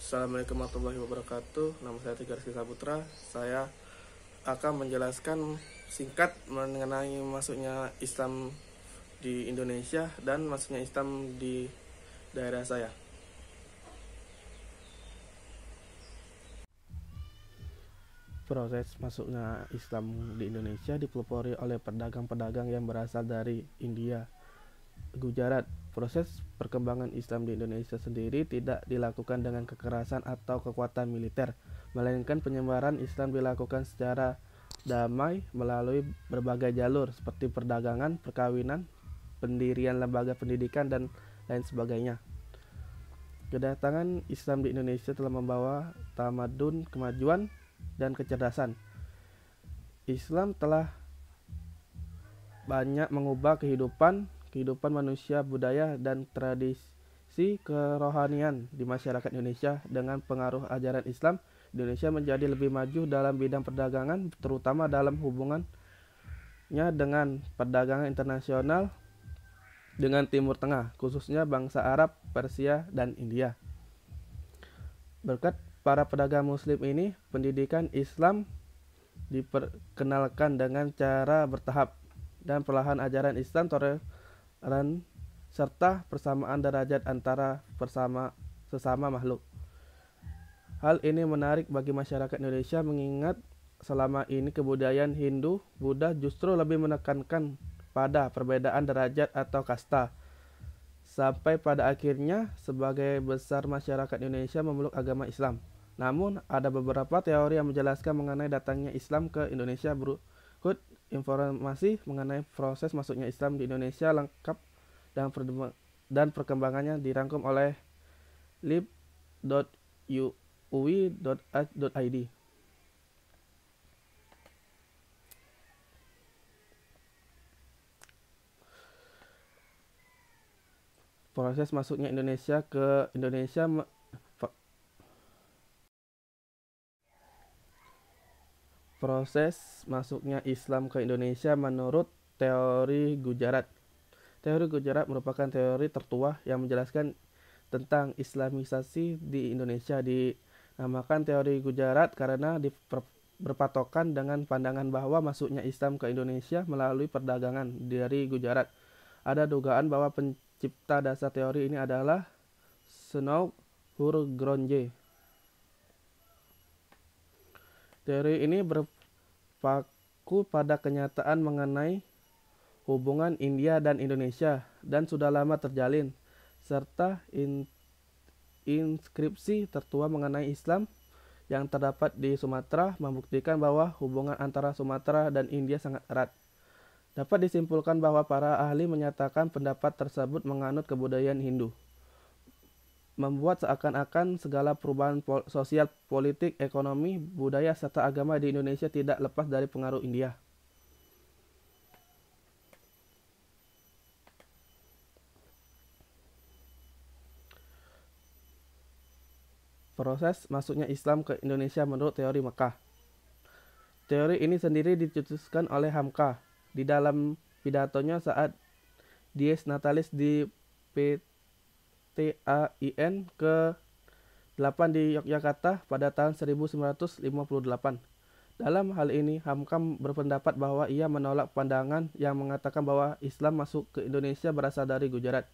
Assalamualaikum warahmatullahi wabarakatuh. Nama saya Tiga Rizky Saputra. Saya akan menjelaskan singkat mengenai masuknya Islam di Indonesia dan masuknya Islam di daerah saya. Proses masuknya Islam di Indonesia dipelopori oleh pedagang-pedagang yang berasal dari India, Gujarat, Proses perkembangan Islam di Indonesia sendiri tidak dilakukan dengan kekerasan atau kekuatan militer, melainkan penyebaran Islam dilakukan secara damai melalui berbagai jalur seperti perdagangan, perkawinan, pendirian lembaga pendidikan dan lain sebagainya. Kedatangan Islam di Indonesia telah membawa tamadun, kemajuan, dan kecerdasan. Islam telah banyak mengubah kehidupan kehidupan manusia, budaya, dan tradisi kerohanian di masyarakat Indonesia dengan pengaruh ajaran Islam, Indonesia menjadi lebih maju dalam bidang perdagangan, terutama dalam hubungannya dengan perdagangan internasional dengan Timur Tengah, khususnya bangsa Arab, Persia, dan India. Berkat para pedagang muslim ini, pendidikan Islam diperkenalkan dengan cara bertahap dan perlahan ajaran Islam terus dan serta persamaan derajat antara persama sesama makhluk. Hal ini menarik bagi masyarakat Indonesia mengingat selama ini kebudayaan Hindu, Buddha justru lebih menekankan pada perbedaan derajat atau kasta. Sampai pada akhirnya sebagai besar masyarakat Indonesia memeluk agama Islam. Namun ada beberapa teori yang menjelaskan mengenai datangnya Islam ke Indonesia berikut informasi mengenai proses masuknya Islam di Indonesia lengkap dan, dan perkembangannya dirangkum oleh lib.uwi.id. Proses masuknya Indonesia ke Indonesia proses masuknya Islam ke Indonesia menurut teori Gujarat. Teori Gujarat merupakan teori tertua yang menjelaskan tentang Islamisasi di Indonesia dinamakan teori Gujarat karena berpatokan dengan pandangan bahwa masuknya Islam ke Indonesia melalui perdagangan dari Gujarat. Ada dugaan bahwa pencipta dasar teori ini adalah Snow Hurgronje Teori ini berpaku pada kenyataan mengenai hubungan India dan Indonesia dan sudah lama terjalin, serta in inskripsi tertua mengenai Islam yang terdapat di Sumatera membuktikan bahwa hubungan antara Sumatera dan India sangat erat. Dapat disimpulkan bahwa para ahli menyatakan pendapat tersebut menganut kebudayaan Hindu membuat seakan-akan segala perubahan pol sosial, politik, ekonomi, budaya, serta agama di Indonesia tidak lepas dari pengaruh India. Proses masuknya Islam ke Indonesia menurut teori Mekah. Teori ini sendiri dicetuskan oleh Hamka di dalam pidatonya saat Dies Natalis di Pit STAIN ke-8 di Yogyakarta pada tahun 1958. Dalam hal ini, Hamka berpendapat bahwa ia menolak pandangan yang mengatakan bahwa Islam masuk ke Indonesia berasal dari Gujarat.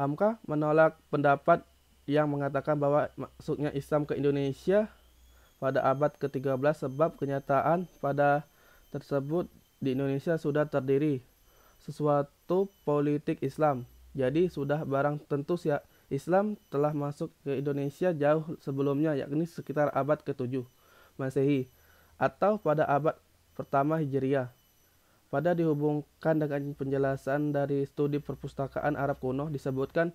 Hamka menolak pendapat yang mengatakan bahwa masuknya Islam ke Indonesia pada abad ke-13 sebab kenyataan pada tersebut di Indonesia sudah terdiri sesuatu itu politik Islam. Jadi sudah barang tentu ya Islam telah masuk ke Indonesia jauh sebelumnya yakni sekitar abad ke-7 Masehi atau pada abad pertama Hijriah. Pada dihubungkan dengan penjelasan dari studi perpustakaan Arab kuno disebutkan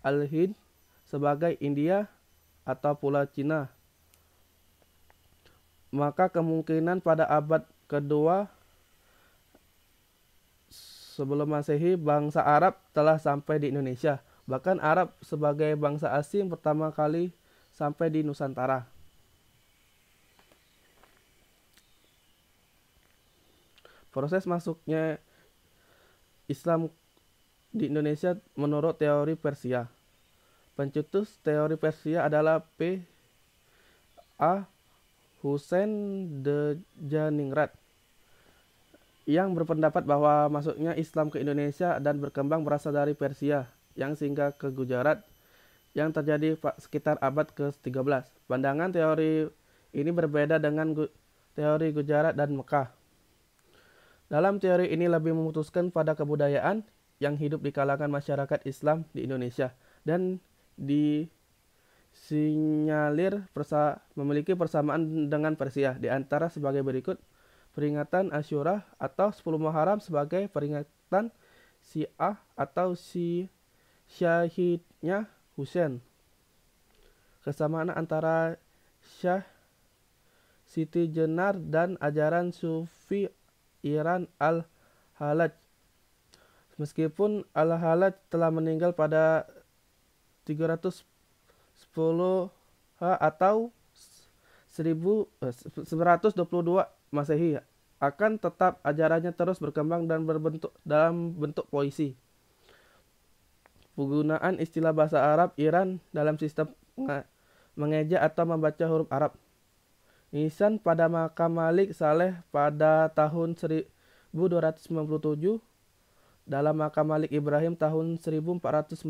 Al-Hind sebagai India atau Pulau Cina. Maka kemungkinan pada abad kedua sebelum Masehi, bangsa Arab telah sampai di Indonesia. Bahkan Arab sebagai bangsa asing pertama kali sampai di Nusantara. Proses masuknya Islam di Indonesia menurut teori Persia. Pencetus teori Persia adalah P. A. Hussein de Janingrat yang berpendapat bahwa masuknya Islam ke Indonesia dan berkembang berasal dari Persia yang singgah ke Gujarat yang terjadi sekitar abad ke-13. Pandangan teori ini berbeda dengan teori Gujarat dan Mekah. Dalam teori ini lebih memutuskan pada kebudayaan yang hidup di kalangan masyarakat Islam di Indonesia dan di sinyalir persa memiliki persamaan dengan Persia di antara sebagai berikut peringatan Asyura atau 10 Muharram sebagai peringatan Syiah atau si syahidnya Husain. Kesamaan antara Syah Siti Jenar dan ajaran Sufi Iran Al-Halaj. Meskipun Al-Halaj telah meninggal pada 310 atau 122 Masehi akan tetap ajarannya terus berkembang dan berbentuk dalam bentuk puisi. Penggunaan istilah bahasa Arab Iran dalam sistem mengeja atau membaca huruf Arab. Nisan pada makam Malik Saleh pada tahun 1297 dalam makam Malik Ibrahim tahun 1419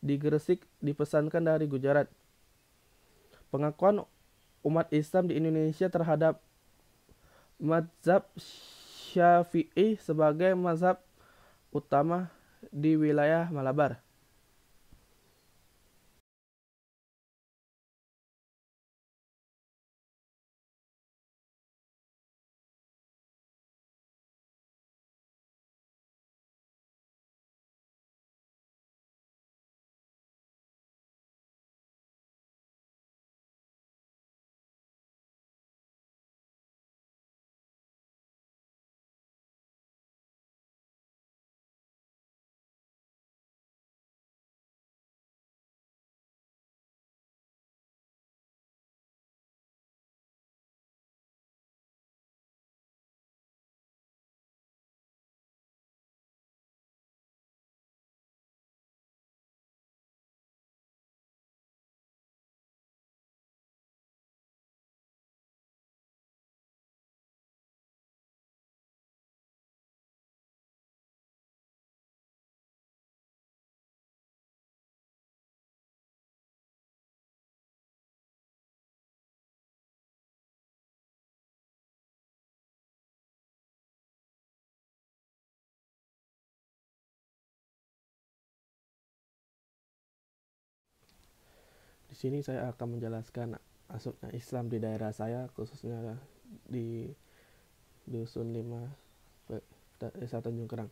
di Gresik dipesankan dari Gujarat. Pengakuan umat Islam di Indonesia terhadap mazhab Syafi'i sebagai mazhab utama di wilayah Malabar. sini saya akan menjelaskan masuknya Islam di daerah saya, khususnya di Dusun 5 Desa Tanjung Kerang.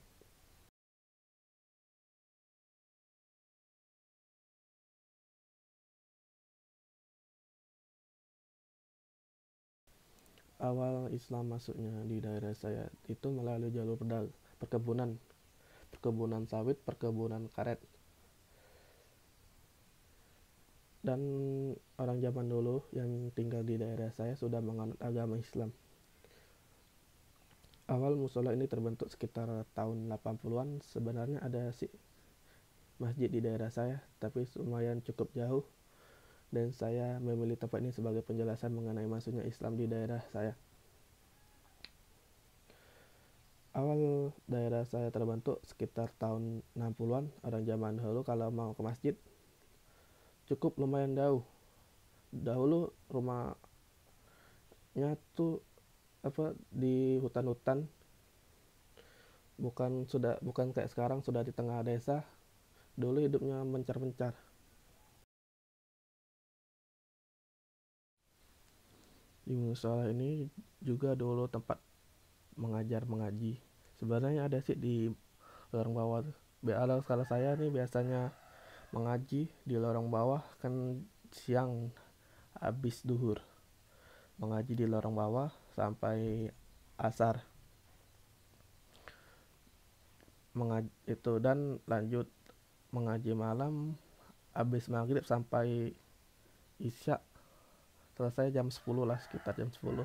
awal Islam masuknya di daerah saya itu melalui jalur perkebunan, perkebunan sawit, perkebunan karet. dan orang zaman dulu yang tinggal di daerah saya sudah menganut agama Islam. Awal musola ini terbentuk sekitar tahun 80-an. Sebenarnya ada sih masjid di daerah saya, tapi lumayan cukup jauh dan saya memilih tempat ini sebagai penjelasan mengenai masuknya Islam di daerah saya. Awal daerah saya terbentuk sekitar tahun 60-an, orang zaman dulu kalau mau ke masjid cukup lumayan jauh dahulu rumahnya tuh apa di hutan-hutan bukan sudah bukan kayak sekarang sudah di tengah desa dulu hidupnya mencar-mencar di musola ini juga dulu tempat mengajar mengaji sebenarnya ada sih di orang bawah BA skala saya nih biasanya mengaji di lorong bawah kan siang habis duhur mengaji di lorong bawah sampai asar mengaji itu dan lanjut mengaji malam habis maghrib sampai isya selesai jam 10 lah sekitar jam 10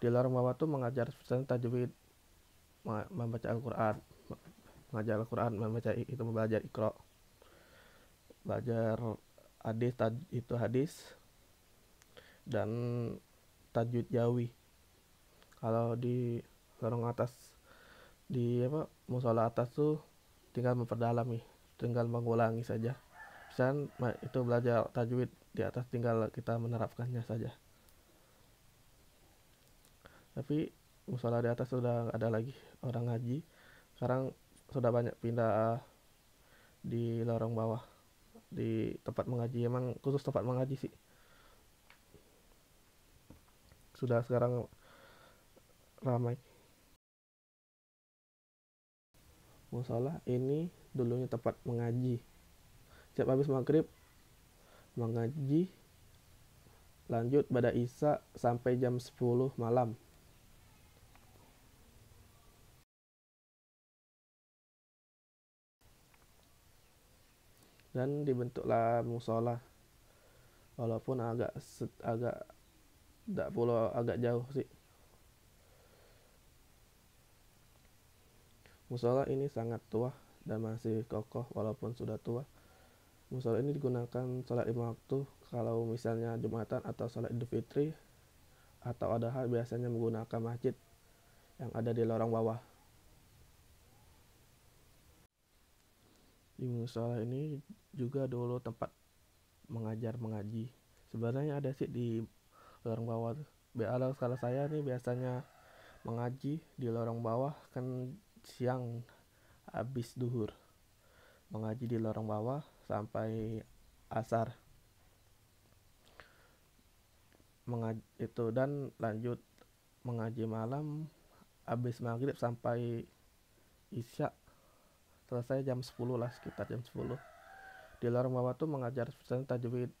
di lorong bawah tuh mengajar pesan tajwid membaca Al-Quran mengajar Al-Quran membaca itu membaca Iqra belajar hadis taj, itu hadis dan tajwid jawi kalau di lorong atas di apa musola atas tuh tinggal memperdalami tinggal mengulangi saja dan itu belajar tajwid di atas tinggal kita menerapkannya saja tapi musola di atas sudah ada lagi orang ngaji sekarang sudah banyak pindah di lorong bawah di tempat mengaji emang khusus tempat mengaji sih sudah sekarang ramai musola ini dulunya tempat mengaji setiap habis maghrib mengaji lanjut pada Isa sampai jam 10 malam dan dibentuklah musola walaupun agak agak tidak pulau agak jauh sih musola ini sangat tua dan masih kokoh walaupun sudah tua musola ini digunakan sholat lima waktu kalau misalnya jumatan atau sholat idul fitri atau ada hal biasanya menggunakan masjid yang ada di lorong bawah Di musola ini juga dulu tempat mengajar mengaji. Sebenarnya ada sih di lorong bawah. Kalau skala saya nih biasanya mengaji di lorong bawah kan siang habis duhur. Mengaji di lorong bawah sampai asar. Mengaji itu dan lanjut mengaji malam habis maghrib sampai isya selesai jam 10 lah sekitar jam 10 lorong bawah tuh mengajar pesan tajwid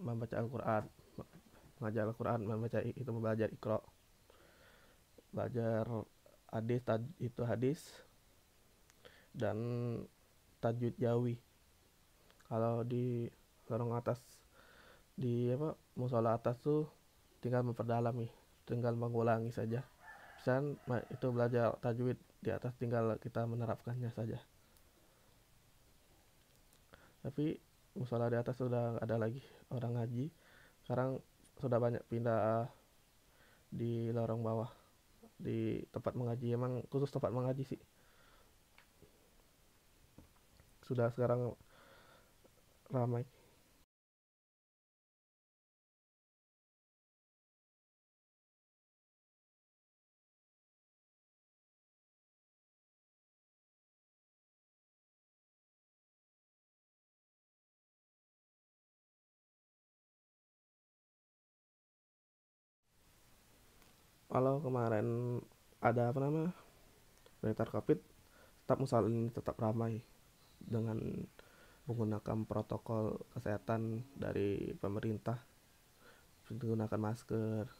membaca Al-Quran mengajar Al-Quran membaca itu belajar ikro belajar hadis itu hadis dan tajwid jawi kalau di lorong atas di apa musola atas tuh tinggal memperdalami tinggal mengulangi saja dan itu belajar tajwid di atas tinggal kita menerapkannya saja tapi musola di atas sudah ada lagi orang ngaji sekarang sudah banyak pindah di lorong bawah di tempat mengaji emang khusus tempat mengaji sih sudah sekarang ramai kalau kemarin ada apa nama berita covid tetap musal ini tetap ramai dengan menggunakan protokol kesehatan dari pemerintah menggunakan masker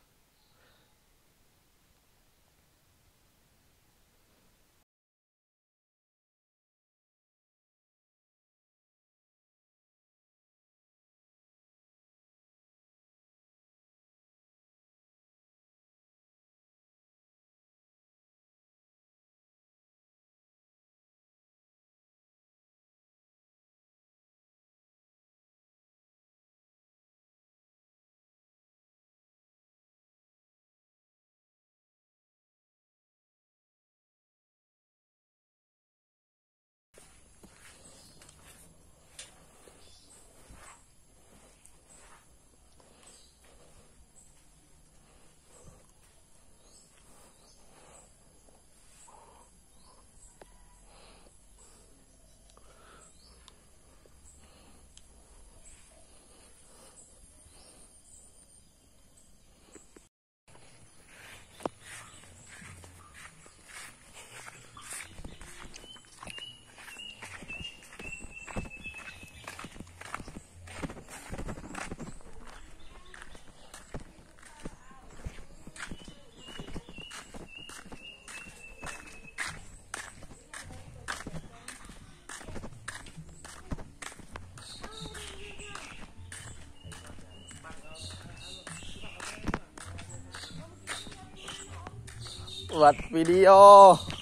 that video.